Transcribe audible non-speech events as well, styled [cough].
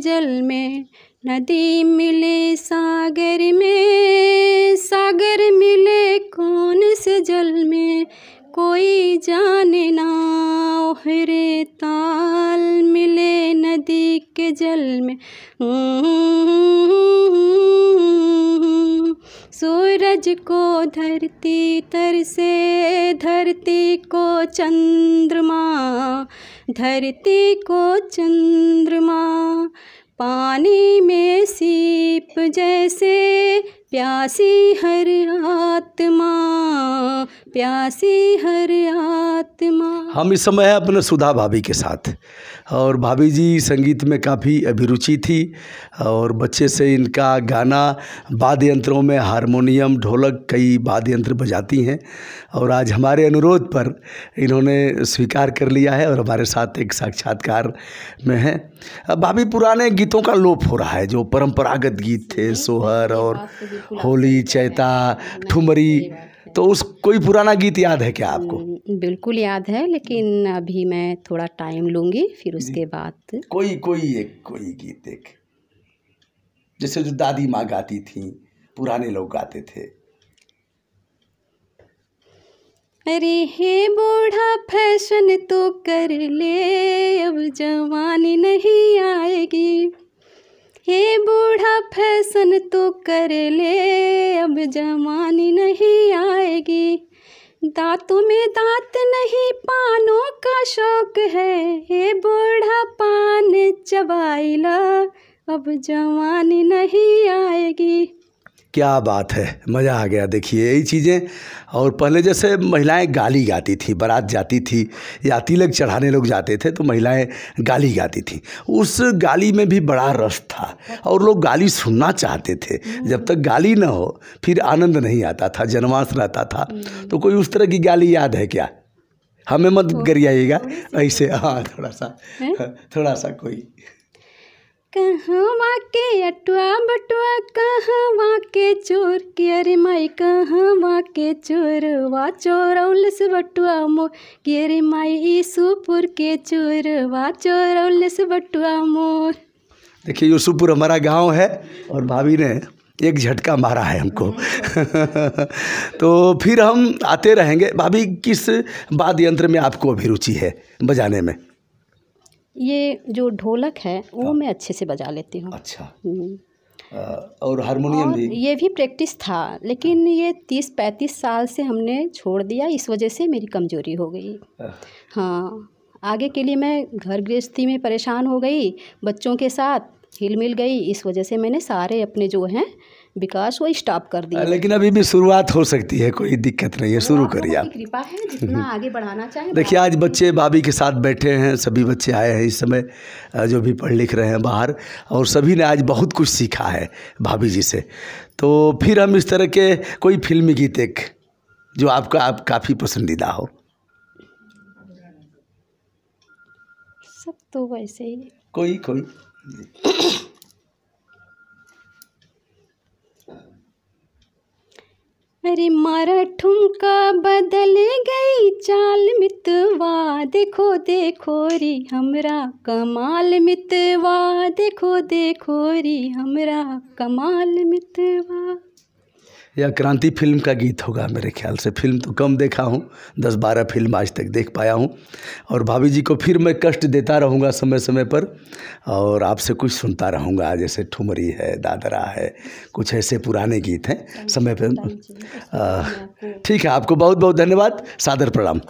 जल में नदी मिले सागर में सागर मिले कौन से जल में कोई जाने ना ओहरे ताल मिले नदी के जल में सूरज को धरती तर से धरती को चंद्रमा धरती को चंद्र पानी में सीप जैसे प्यासी हर आत्मा प्यासी हर आत्मा हम इस समय अपने सुधा भाभी के साथ और भाभी जी संगीत में काफ़ी अभिरुचि थी और बच्चे से इनका गाना वाद्य यंत्रों में हारमोनियम ढोलक कई वाद्य यंत्र बजाती हैं और आज हमारे अनुरोध पर इन्होंने स्वीकार कर लिया है और हमारे साथ एक साक्षात्कार में हैं अब भाभी पुराने गीतों का लोप हो रहा है जो परंपरागत गीत थे सोहर और तो होली चैता ठुमरी तो उस कोई पुराना गीत याद है क्या आपको हम्म, बिल्कुल याद है लेकिन अभी मैं थोड़ा टाइम लूंगी फिर उसके बाद कोई कोई एक कोई गीत एक जैसे जो दादी माँ गाती थी पुराने लोग गाते थे अरे हे बूढ़ा फैशन तो कर ले अब जवानी नहीं आएगी हे बूढ़ा फैशन तो कर ले अब जवानी नहीं दांतों में दांत नहीं पानों का शौक है हे बूढ़ा पान चबाइला अब जवानी नहीं आएगी क्या बात है मज़ा आ गया देखिए यही चीज़ें और पहले जैसे महिलाएं गाली गाती थी बारात जाती थी या तिलक चढ़ाने लोग जाते थे तो महिलाएं गाली गाती थी उस गाली में भी बड़ा रस था और लोग गाली सुनना चाहते थे जब तक गाली ना हो फिर आनंद नहीं आता था जनमास रहता था तो कोई उस तरह की गाली याद है क्या हमें मत गरियाइएगा ऐसे हाँ थोड़ा सा थोड़ा सा कोई कहवा के अटुआ बटुआ कहवा के चोर के अरे माई चोर के चोर उल्लस बटुआ मोर के अरे माई सुपुर के चोर चोर उल्लस बटुआ मोर देखिए सुपुर हमारा गांव है और भाभी ने एक झटका मारा है हमको [laughs] तो फिर हम आते रहेंगे भाभी किस वाद्य यंत्र में आपको अभिरुचि है बजाने में ये जो ढोलक है वो हाँ। मैं अच्छे से बजा लेती हूँ अच्छा हम्म। और हारमोनियम भी ये भी प्रैक्टिस था लेकिन हाँ। ये तीस पैंतीस साल से हमने छोड़ दिया इस वजह से मेरी कमजोरी हो गई हाँ आगे के लिए मैं घर गृहस्थी में परेशान हो गई बच्चों के साथ हिल मिल गई इस वजह से मैंने सारे अपने जो हैं विकास वही स्टॉप कर दिया लेकिन अभी भी शुरुआत हो सकती है कोई दिक्कत नहीं है हाँ, शुरू तो करिए आप कृपा है जितना हम्म। आगे बढ़ाना चाहिए देखिए आज बच्चे भाभी के साथ बैठे हैं सभी बच्चे आए हैं इस समय जो भी पढ़ लिख रहे हैं बाहर और सभी ने आज बहुत कुछ सीखा है भाभी जी से तो फिर हम इस तरह के कोई फिल्मी गीत एक जो आपका आप काफ़ी पसंदीदा हो सब तो वैसे ही कोई कोई अरे मारा ठुमका बदल गई चाल मितवा देखो देखो री हमरा कमाल मितवा देखो देखो री हमरा कमाल मितवा या क्रांति फिल्म का गीत होगा मेरे ख्याल से फिल्म तो कम देखा हूँ दस बारह फिल्म आज तक देख पाया हूँ और भाभी जी को फिर मैं कष्ट देता रहूँगा समय समय पर और आपसे कुछ सुनता रहूँगा जैसे ठुमरी है दादरा है कुछ ऐसे पुराने गीत हैं समय पर ठीक है आपको बहुत बहुत धन्यवाद सादर प्रणाम